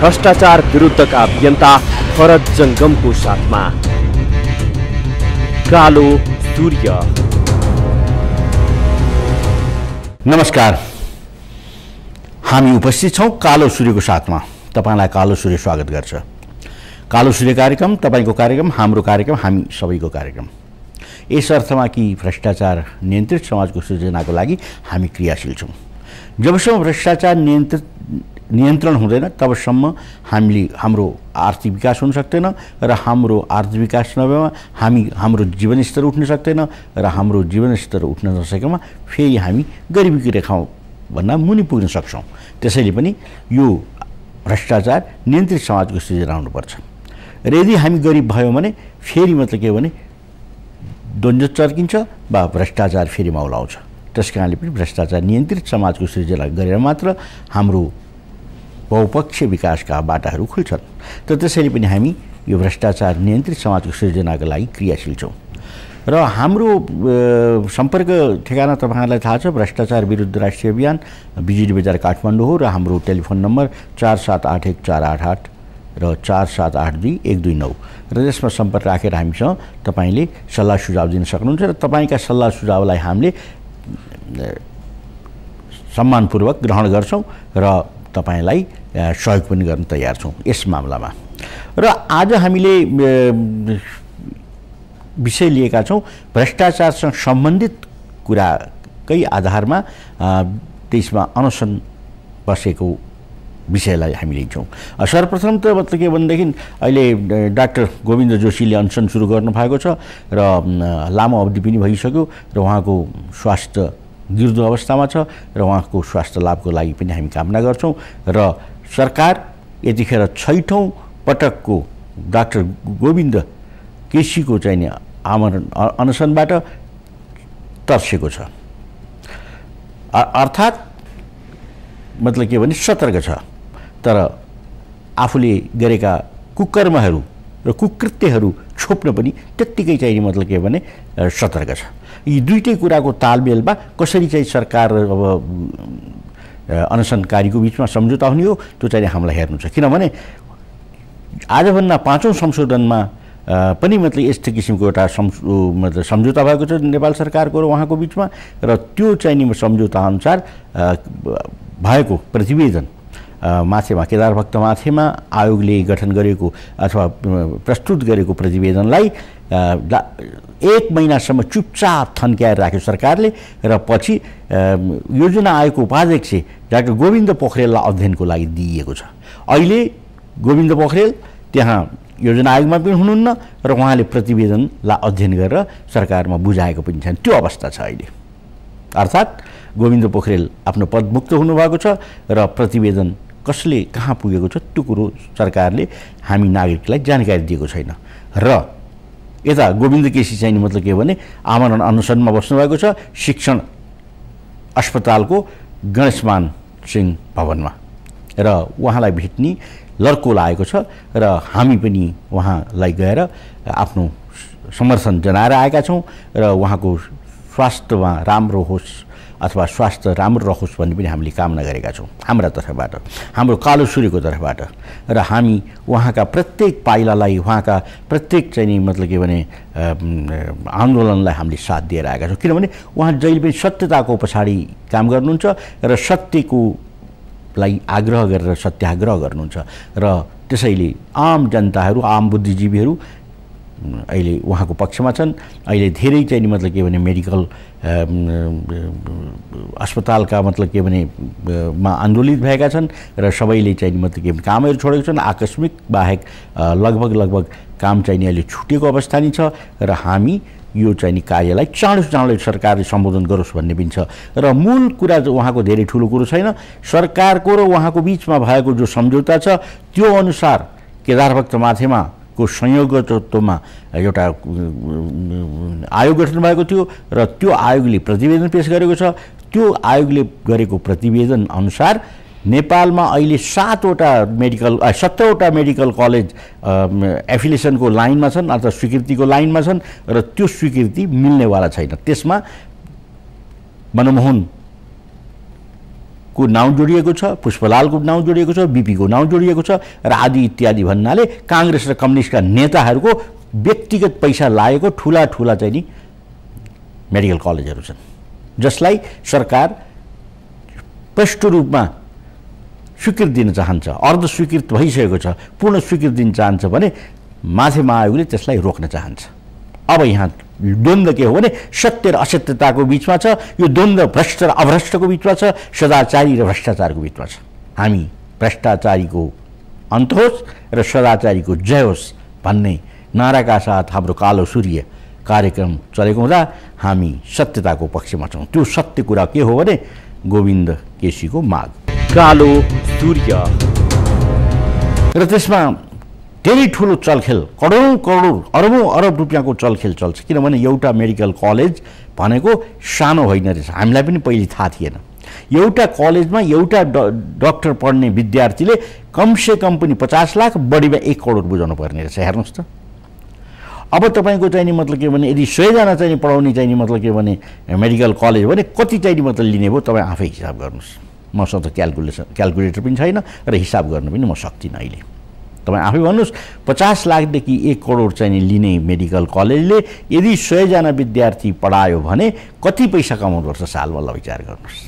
भ्रष्टाचार विरुद्धका अभियन्ता फरद जङ्गमको साथमा कालो सूर्य नमस्कार हामी उपस्थित छौँ कालो सूर्यको साथमा तपाईँलाई कालो सूर्य स्वागत गर्छ कालो सूर्य कार्यक्रम तपाईँको कार्यक्रम हाम्रो कार्यक्रम हामी सबैको कार्यक्रम यस अर्थमा कि भ्रष्टाचार नियन्त्रित समाजको सृजनाको लागि हामी क्रियाशील छौँ जबसम्म भ्रष्टाचार नियन्त्रित नियन्त्रण हुँदैन तबसम्म हामीले हाम्रो आर्थिक विकास हुन सक्दैन र हाम्रो आर्थिक विकास नभएमा हामी हाम्रो जीवनस्तर उठ्न सक्दैन र हाम्रो जीवनस्तर उठ्न नसकेमा फेरि हामी गरिबीको रेखा भन्दा मुनि पुग्न सक्छौँ त्यसैले पनि यो भ्रष्टाचार नियन्त्रित समाजको सृजना हुनुपर्छ र यदि हामी गरिब भयौँ भने फेरि मतलब के भने द्वन्द्व चर्किन्छ वा भ्रष्टाचार फेरि मौलाउँछ त्यस कारणले पनि भ्रष्टाचार नियन्त्रित समाजको सृजना गरेर मात्र हाम्रो बहुपक्षीय विकासका बाटाहरू खुल्छन् तर त्यसैले पनि हामी यो भ्रष्टाचार नियन्त्रित समाजको सृजनाको लागि क्रियाशील छौँ र हाम्रो सम्पर्क ठेगाना तपाईँहरूलाई थाहा छ भ्रष्टाचार विरुद्ध राष्ट्रिय अभियान बिजुली बजार काठमाडौँ हो र हाम्रो टेलिफोन नम्बर चार सात आठ एक चार आठ आठ र चार सात आठ दुई एक दुई नौ र यसमा सम्पर्क राखेर हामीसँग तपाईँले सल्लाह सुझाव दिन सक्नुहुन्छ र तपाईँका सल्लाह सुझावलाई हामीले सम्मानपूर्वक ग्रहण गर्छौँ र तपाईँलाई सहयोग पनि गर्न तयार छौँ यस मामलामा र आज हामीले विषय लिएका छौँ भ्रष्टाचारसँग सम्बन्धित कुराकै आधारमा त्यसमा अनसन बसेको विषयलाई हामी लिन्छौँ सर्वप्रथम त मतलब के भनेदेखि अहिले डाक्टर गोविन्द जोशीले अनसन सुरु गर्नु भएको छ र लामो अवधि पनि भइसक्यो र उहाँको स्वास्थ्य गिर्दो अवस्थामा छ र उहाँको स्वास्थ्य लाभको लागि पनि हामी कामना गर्छौँ र सरकार यतिखेर छैठौँ पटकको डाक्टर गोविन्द केसीको चाहिने आमरण अनसनबाट तर्सेको छ अर्थात् मतलब के भने सतर्क छ तर आफूले गरेका कुकर्महरू र कुकृत्यहरू छोप्न पनि त्यत्तिकै चाहिने मतलब के भने सतर्क छ यी दुइटै कुराको तालमेलमा कसरी चाहिँ सरकार अब अनसनकारीको बिचमा सम्झौता हुने हो त्यो चाहिँ हामीलाई हेर्नु छ किनभने आजभन्दा पाँचौँ संशोधनमा पनि मतलब यस्तो किसिमको एउटा मतलब सम्झौता भएको छ नेपाल सरकारको र उहाँको बिचमा र त्यो चाहिने सम्झौता अनुसार भएको प्रतिवेदन माथेमा भक्त माथेमा आयोगले गठन गरेको अथवा प्रस्तुत गरेको प्रतिवेदनलाई एक महिनासम्म चुपचाप थन्क्याएर राख्यो सरकारले र पछि योजना आयोगको उपाध्यक्ष डाक्टर गोविन्द पोखरेललाई अध्ययनको लागि दिइएको छ अहिले गोविन्द पोखरेल त्यहाँ योजना आयोगमा पनि हुनुहुन्न र उहाँले प्रतिवेदनलाई अध्ययन गरेर सरकारमा बुझाएको पनि छन् त्यो अवस्था छ अहिले अर्थात् गोविन्द पोखरेल आफ्नो पदमुक्त हुनुभएको छ र प्रतिवेदन कसले कहाँ पुगेको छ त्यो कुरो सरकारले हामी नागरिकलाई जानकारी दिएको छैन र यता गोविन्द केसी चाहिँ मतलब के भने आमरण अनुसन्धानमा बस्नुभएको छ शिक्षण अस्पतालको गणेशमान सिंह भवनमा र उहाँलाई भेट्ने लड्को लागेको छ र हामी पनि उहाँलाई गएर आफ्नो समर्थन जनाएर आएका छौँ र उहाँको स्वास्थ्यमा राम्रो होस् अथवा स्वास्थ्य राम्रो रहोस् भन्ने पनि हामीले कामना गरेका छौँ हाम्रा तर्फबाट हाम्रो कालो सूर्यको तर्फबाट र हामी उहाँका प्रत्येक पाइलालाई उहाँका प्रत्येक चाहिँ मतलब के भने आन्दोलनलाई हामीले साथ दिएर आएका छौँ किनभने उहाँ जहिले पनि सत्यताको पछाडि काम गर्नुहुन्छ र सत्यको लाई आग्रह गरेर सत्याग्रह गर्नुहुन्छ र त्यसैले आम जनताहरू आम बुद्धिजीवीहरू अहिले उहाँको पक्षमा छन् अहिले धेरै चाहिँ नि मतलब के भने मेडिकल अस्पतालका मतलब के भने मा आन्दोलित भएका छन् र सबैले चाहिँ नि मतलब के भने कामहरू छोडेको छन् आकस्मिक बाहेक लगभग लगभग काम चाहिँ नि अहिले छुटेको अवस्था नै छ र हामी यो चाहिँ नि कार्यलाई चाँडो चाँडो सरकारले सम्बोधन गरोस् भन्ने पनि छ र मूल कुरा उहाँको धेरै ठुलो कुरो छैन सरकारको र उहाँको बिचमा भएको जो सम्झौता छ त्यो अनुसार केदारभक्त माथेमा को संयोगतत्वमा एउटा आयोग गठन भएको थियो र त्यो आयोगले प्रतिवेदन पेस गरेको छ त्यो आयोगले गरेको प्रतिवेदन अनुसार नेपालमा अहिले सातवटा मेडिकल सत्रवटा मेडिकल कलेज एफिलिएसनको लाइनमा छन् अर्थात् स्वीकृतिको लाइनमा छन् र त्यो स्वीकृति मिल्नेवाला छैन त्यसमा मनमोहन को नाउँ जोडिएको छ पुष्पलालको नाउँ जोडिएको छ बिपीको नाउँ जोडिएको छ र आदि इत्यादि भन्नाले काङ्ग्रेस र कम्युनिस्टका नेताहरूको व्यक्तिगत पैसा लागेको ठुला ठुला चाहिँ नि मेडिकल कलेजहरू छन् जसलाई सरकार स्पष्ट रूपमा स्वीकृत दिन चाहन्छ अर्ध स्वीकृत भइसकेको छ पूर्ण स्वीकृत दिन चाहन्छ भने माथेमा आयोगले त्यसलाई रोक्न चाहन्छ अब यहाँ द्वन्द्व के हो भने सत्य र असत्यताको बिचमा छ यो द्वन्द्व भ्रष्ट र अभ्रष्टको बिचमा छ सदाचारी र भ्रष्टाचारको बिचमा छ हामी भ्रष्टाचारीको अन्त होस् र सदाचारीको जय होस् भन्ने नाराका साथ हाम्रो कालो सूर्य कार्यक्रम चलेको हुँदा हामी सत्यताको पक्षमा छौँ त्यो सत्य कुरा के हो भने गोविन्द केसीको माग कालो सूर्य र त्यसमा धेरै ठुलो चलखेल करोडौँ करोड अरबौँ अरब रुपियाँको चलखेल चल्छ किनभने एउटा मेडिकल कलेज भनेको सानो होइन रहेछ हामीलाई पनि पहिले थाहा थिएन एउटा कलेजमा एउटा डक्टर पढ्ने विद्यार्थीले कमसे कम पनि पचास लाख बढीमा एक करोड बुझाउनु पर्ने रहेछ हेर्नुहोस् त अब तपाईँको चाहिने मतलब के भने यदि सयजना चाहिने पढाउने चाहिने मतलब के भने मेडिकल कलेज भने कति चाहिने मतलब लिने भयो तपाईँ आफै हिसाब गर्नुहोस् मसँग त क्यालकुलेसन क्यालकुलेटर पनि छैन र हिसाब गर्नु पनि म सक्दिनँ अहिले तपाईँ आफै भन्नुहोस् पचास लाखदेखि एक करोड चाहिँ लिने मेडिकल कलेजले यदि सयजना विद्यार्थी पढायो भने कति पैसा कमाउनुपर्छ सालबल्ल विचार गर्नुहोस्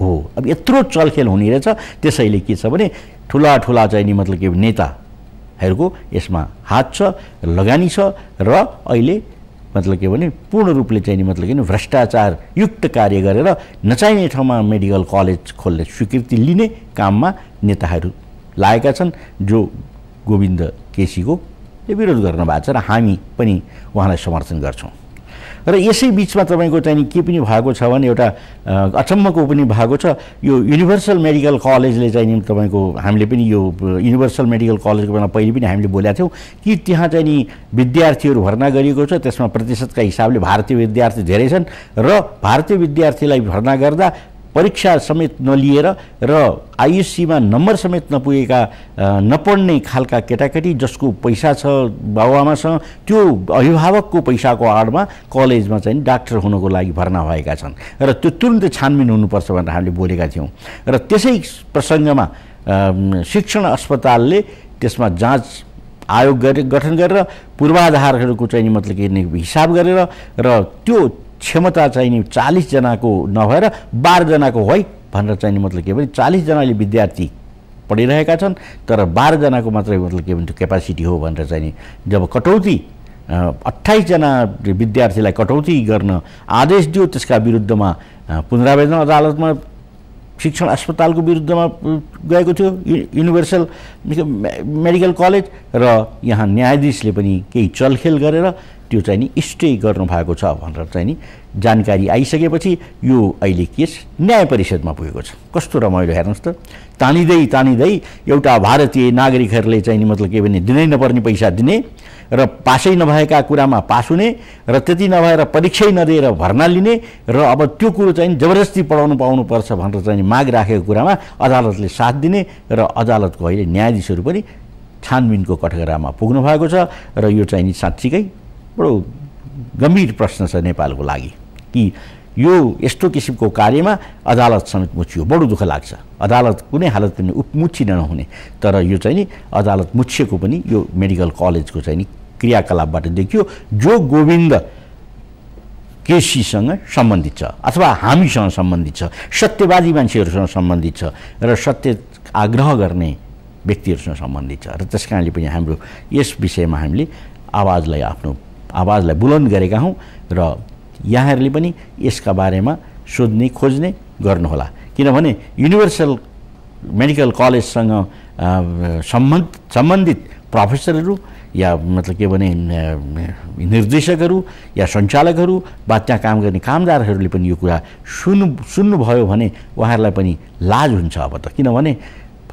हो अब यत्रो चलखेल हुने रहेछ त्यसैले के छ भने ठुला ठुला चाहिँ नि मतलब के नेताहरूको यसमा हात छ लगानी छ र अहिले मतलब के भने पूर्ण रूपले चाहिँ नि मतलब के भ्रष्टाचार युक्त कार्य गरेर नचाहिने ठाउँमा मेडिकल कलेज खोल्ने स्वीकृति लिने काममा नेताहरू लागेका छन् जो गोविन्द केसीको विरोध गर्नु भएको छ र हामी पनि उहाँलाई समर्थन गर्छौँ र यसै बिचमा तपाईँको चाहिँ के पनि भएको छ भने एउटा अचम्मको पनि भएको छ यो युनिभर्सल मेडिकल कलेजले चाहिँ नि तपाईँको हामीले पनि यो युनिभर्सल मेडिकल कलेजको बारेमा पहिले पनि हामीले बोलेका थियौँ कि त्यहाँ चाहिँ नि विद्यार्थीहरू भर्ना गरिएको छ त्यसमा प्रतिशतका हिसाबले भारतीय विद्यार्थी धेरै छन् र भारतीय विद्यार्थीलाई भर्ना गर्दा परीक्षा समेत नलिएर र आइएससीमा नम्बर समेत नपुगेका नपढ्ने खालका केटाकेटी जसको पैसा छ बाबुआमासँग त्यो अभिभावकको पैसाको आडमा कलेजमा चाहिँ डाक्टर हुनको लागि भर्ना भएका छन् र त्यो तुरुन्तै छानबिन हुनुपर्छ भनेर हामीले बोलेका थियौँ र त्यसै प्रसङ्गमा शिक्षण अस्पतालले त्यसमा जाँच आयोग गरे गठन गरेर पूर्वाधारहरूको चाहिँ मतलब के हिसाब गरेर र त्यो क्षमता चाहिने चालिसजनाको नभएर बाह्रजनाको है भनेर चाहिने मतलब के भने चालिसजनाले विद्यार्थी पढिरहेका छन् तर बाह्रजनाको मात्रै मतलब के भन्छ क्यापासिटी हो भनेर चाहिने जब कटौती अठाइसजना विद्यार्थीलाई कटौती गर्न आदेश दियो त्यसका विरुद्धमा पुनरावेदन अदालतमा शिक्षण अस्पतालको विरुद्धमा गएको थियो युनिभर्सल मेडिकल कलेज र यहाँ न्यायाधीशले पनि केही चलखेल गरेर त्यो चाहिँ नि स्टे गर्नुभएको छ भनेर चाहिँ नि जानकारी आइसकेपछि यो अहिले केस न्याय परिषदमा पुगेको छ कस्तो रमाइलो हेर्नुहोस् त तानिँदै तानिँदै एउटा भारतीय नागरिकहरूले चाहिँ नि मतलब के भने दिनै नपर्ने पैसा दिने र पासै नभएका कुरामा पास हुने र त्यति नभएर परीक्षै नदिएर भर्ना लिने र अब त्यो कुरो चाहिँ जबरजस्ती पढाउनु पाउनुपर्छ भनेर चाहिँ माग राखेको कुरामा अदालतले साथ दिने र अदालतको अहिले न्यायाधीशहरू पनि छानबिनको कठघरामा पुग्नु भएको छ र यो चाहिँ नि साँच्चीकै बडो गम्भीर प्रश्न छ नेपालको लागि कि यो यस्तो किसिमको कार्यमा अदालत समेत मुछियो बडो दुःख लाग्छ अदालत कुनै हालत पनि नहुने तर यो चाहिँ नि अदालत मुछिएको पनि यो मेडिकल कलेजको चाहिँ नि क्रियाकलापबाट देखियो जो गोविन्द केसीसँग सम्बन्धित छ अथवा हामीसँग सम्बन्धित छ सत्यवादी मान्छेहरूसँग सम्बन्धित छ र सत्य आग्रह गर्ने व्यक्तिहरूसँग सम्बन्धित छ र त्यस कारणले पनि हाम्रो यस विषयमा हामीले आवाजलाई आफ्नो आवाजलाई बुलन्द गरेका हौँ र यहाँहरूले पनि यसका बारेमा सोध्ने खोज्ने गर्नुहोला किनभने युनिभर्सल मेडिकल कलेजसँग सम्बन्ध सम्बन्धित प्रोफेसरहरू या मतलब के भने निर्देशकहरू या सञ्चालकहरू वा त्यहाँ काम गर्ने कामदारहरूले पनि यो कुरा सुन्नु सुन्नुभयो भने उहाँहरूलाई पनि लाज हुन्छ अब त किनभने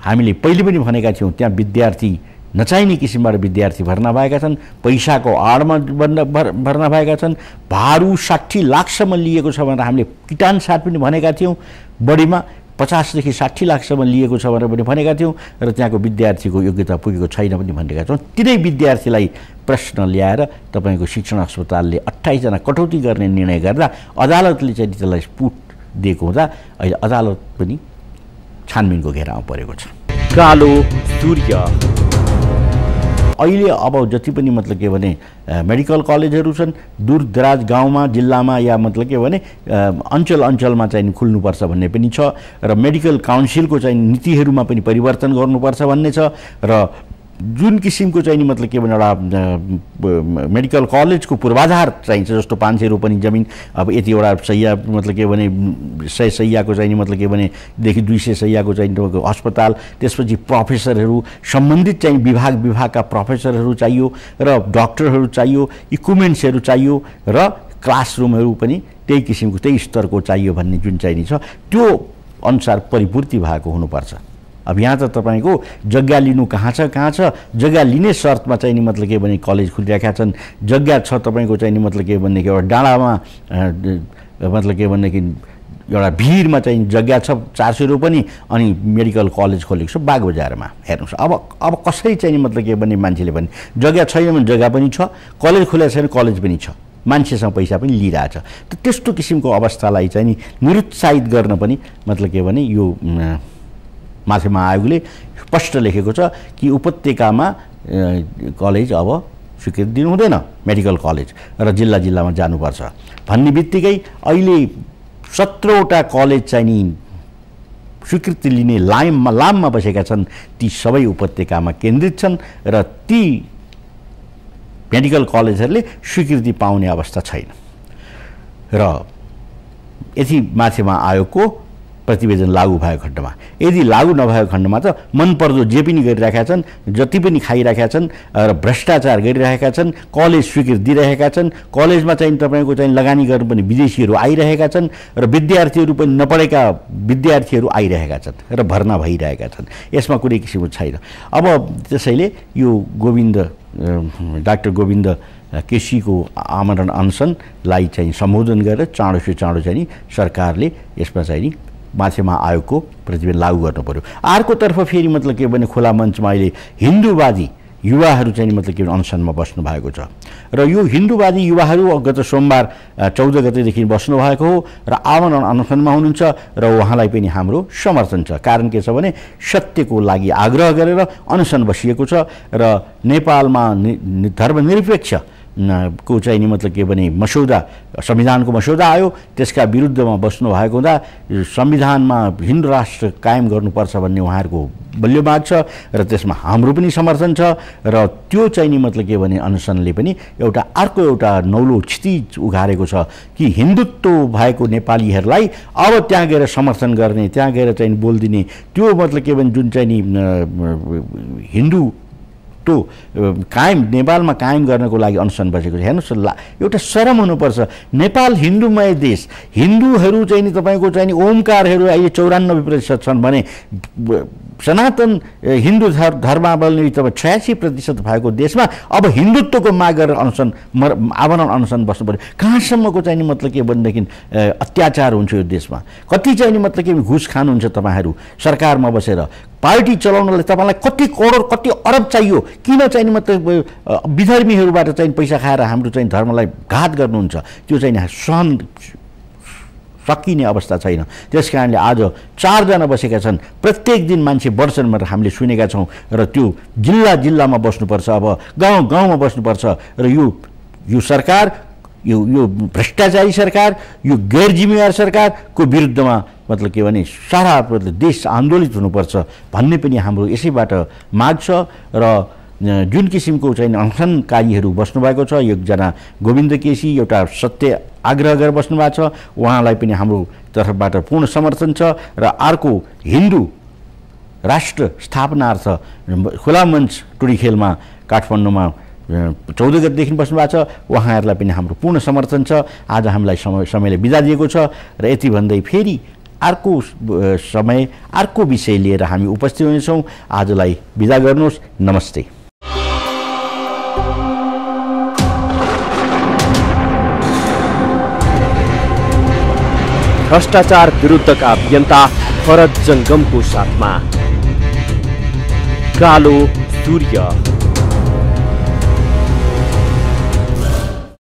हामीले पहिले पनि भनेका थियौँ त्यहाँ विद्यार्थी नचाहिने किसिमबाट विद्यार्थी भर्ना भएका छन् पैसाको आडमा भर भर्ना भएका छन् भारु साठी लाखसम्म लिएको छ भनेर हामीले किटान साथ पनि भनेका थियौँ बढीमा पचासदेखि साठी लाखसम्म लिएको छ भनेर पनि भनेका थियौँ र त्यहाँको विद्यार्थीको योग्यता पुगेको छैन पनि भनेका छौँ तिनै विद्यार्थीलाई प्रश्न ल्याएर तपाईँको शिक्षण अस्पतालले अठाइसजना कटौती गर्ने निर्णय गर्दा अदालतले चाहिँ त्यसलाई पुट दिएको हुँदा अहिले अदालत पनि छानबिनको घेरामा परेको छ कालो सूर्य अहिले अब जति पनि मतलब के भने मेडिकल कलेजहरू छन् दराज गाउँमा जिल्लामा या मतलब के भने अञ्चल अञ्चलमा चाहिँ खुल्नुपर्छ भन्ने पनि छ र मेडिकल काउन्सिलको चाहिँ नीतिहरूमा पनि परिवर्तन गर्नुपर्छ भन्ने छ र जुन किसिमको चाहिँ नि मतलब के भन्नु एउटा मेडिकल कलेजको पूर्वाधार चाहिन्छ जस्तो पाँच सय रोपनी जमिन अब यतिवटा सैया मतलब के भने सय सैयाको चाहिँ नि मतलब के भनेदेखि दुई सय सैयाको चाहिँ अस्पताल त्यसपछि प्रोफेसरहरू सम्बन्धित चाहिँ विभाग विभागका प्रोफेसरहरू चाहियो र डक्टरहरू चाहियो इक्विपमेन्ट्सहरू चाहियो र क्लासरुमहरू पनि त्यही किसिमको त्यही स्तरको चाहियो भन्ने जुन चाहिने छ त्यो अनुसार परिपूर्ति भएको हुनुपर्छ अब यहाँ त तपाईँको जग्गा लिनु कहाँ छ कहाँ छ जग्गा लिने सर्तमा चाहिँ नि मतलब के भने कलेज खुलिरहेका छन् जग्गा छ तपाईँको चाहिँ नि मतलब के भनेदेखि एउटा डाँडामा मतलब के भनेदेखि एउटा भिडमा चाहिँ जग्गा छ चार सय पनि अनि मेडिकल कलेज खोलेको छ बाग बजारमा हेर्नुहोस् अब अब कसरी चाहिँ नि मतलब के भने मान्छेले भने जग्गा छैन भने जग्गा पनि छ कलेज खोलेको छैन कलेज पनि छ मान्छेसँग पैसा पनि लिइरहेछ त त्यस्तो किसिमको अवस्थालाई चाहिँ नि निरुत्साहित गर्न पनि मतलब के भने यो माछामा आयोगले स्पष्ट लेखेको छ कि उपत्यकामा कलेज अब स्वीकृति दिनु हुँदैन मेडिकल कलेज र जिल्ला जिल्लामा जानुपर्छ भन्ने बित्तिकै अहिले सत्रवटा कलेज चाहिँ नि स्वीकृति लिने लाममा लाममा बसेका छन् ती सबै उपत्यकामा केन्द्रित छन् र ती मेडिकल कलेजहरूले स्वीकृति पाउने अवस्था छैन र यति माथिमा आयोगको प्रतिवेदन लागू भएको खण्डमा यदि लागू नभएको खण्डमा त मनपर्दो जे पनि गरिरहेका छन् जति पनि खाइरहेका छन् र भ्रष्टाचार गरिरहेका छन् कलेज स्वीकृति दिइरहेका छन् कलेजमा चाहिँ तपाईँको चाहिँ लगानी पनि विदेशीहरू आइरहेका छन् र विद्यार्थीहरू पनि नपढेका विद्यार्थीहरू आइरहेका छन् र भर्ना भइरहेका छन् यसमा कुनै किसिमको छैन अब त्यसैले यो गोविन्द डाक्टर गोविन्द केसीको आमरण अनसनलाई चाहिँ सम्बोधन गरेर चाँडो से चाँडो चाहिँ सरकारले यसमा चाहिँ नि माछेमा आयोगको प्रतिवेदन लागू गर्नु पऱ्यो अर्कोतर्फ फेरि मतलब के भने खुला मञ्चमा अहिले हिन्दूवादी युवाहरू चाहिँ मतलब के भने अनसनमा बस्नु भएको छ र यो हिन्दूवादी युवाहरू गत सोमबार चौध गतेदेखि बस्नुभएको हो र आवन अनसनमा हुनुहुन्छ र उहाँलाई पनि हाम्रो समर्थन छ कारण के छ भने सत्यको लागि आग्रह गरेर अनसन बसिएको छ र नेपालमा धर्मनिरपेक्ष को चाहिँ नि मतलब के भने मसौदा संविधानको मसौदा आयो त्यसका विरुद्धमा बस्नु भएको हुँदा संविधानमा हिन्दू राष्ट्र कायम गर्नुपर्छ भन्ने उहाँहरूको बलियो माग छ र त्यसमा हाम्रो पनि समर्थन छ र त्यो चाहिँ नि मतलब के भने अनसनले पनि एउटा अर्को एउटा नौलो क्षति उघारेको छ कि हिन्दुत्व भएको नेपालीहरूलाई अब त्यहाँ गएर समर्थन गर्ने त्यहाँ गएर चाहिँ बोलिदिने त्यो मतलब के भने जुन चाहिँ नि हिन्दू टु कायम नेपालमा कायम गर्नको लागि अनसन बसेको छ हेर्नुहोस् ला एउटा शरम हुनुपर्छ नेपाल हिन्दूमय देश हिन्दूहरू चाहिँ नि तपाईँको चाहिँ नि ओमकारहरू अहिले चौरानब्बे प्रतिशत छन् भने सनातन हिन्दू धर्मावलम्बी तपाईँ छयासी प्रतिशत भएको देशमा अब हिन्दुत्वको माग गरेर अनसन म आवरण अनुसन बस्नु पऱ्यो कहाँसम्मको चाहिँ नि मतलब के भनेदेखि अत्याचार हुन्छ यो देशमा कति चाहिँ नि मतलब के घुस खानुहुन्छ तपाईँहरू सरकारमा बसेर पार्टी चलाउनलाई तपाईँलाई कति करोड कति अरब चाहियो किन चाहिँ मात्रै विधर्मीहरूबाट चाहिँ पैसा खाएर हाम्रो चाहिँ धर्मलाई घात गर्नुहुन्छ त्यो चाहिँ सहन सकिने अवस्था छैन त्यस कारणले आज चारजना बसेका छन् प्रत्येक दिन मान्छे बढ्छन् भनेर हामीले सुनेका छौँ र त्यो जिल्ला जिल्लामा बस्नुपर्छ अब गाउँ गाउँमा बस्नुपर्छ र यो यो सरकार यो यो भ्रष्टाचारी सरकार यो गैर जिम्मेवार सरकारको विरुद्धमा मतलब के भने सारा मतलब देश आन्दोलित हुनुपर्छ भन्ने पनि हाम्रो यसैबाट माग छ र जुन किसिमको चाहिँ अनसनकारीहरू बस्नुभएको छ एकजना गोविन्द केसी एउटा सत्य आग्रह गरेर बस्नु भएको छ उहाँलाई पनि हाम्रो तर्फबाट पूर्ण समर्थन छ र अर्को हिन्दू राष्ट्र स्थापनार्थ खुला मञ्च टुडी खेलमा काठमाडौँमा चौध गतिदेखि बस्नु भएको छ उहाँहरूलाई पनि हाम्रो पूर्ण समर्थन छ आज हामीलाई समय समयले बिदा दिएको छ र यति भन्दै फेरि अर्को समय अर्को विषय लिएर हामी उपस्थित हुनेछौँ आजलाई बिदा गर्नुहोस् नमस्ते भ्रष्टाचार विरुद्धका अभियन्ता भरत जङ्गमको साथमा कालो सूर्य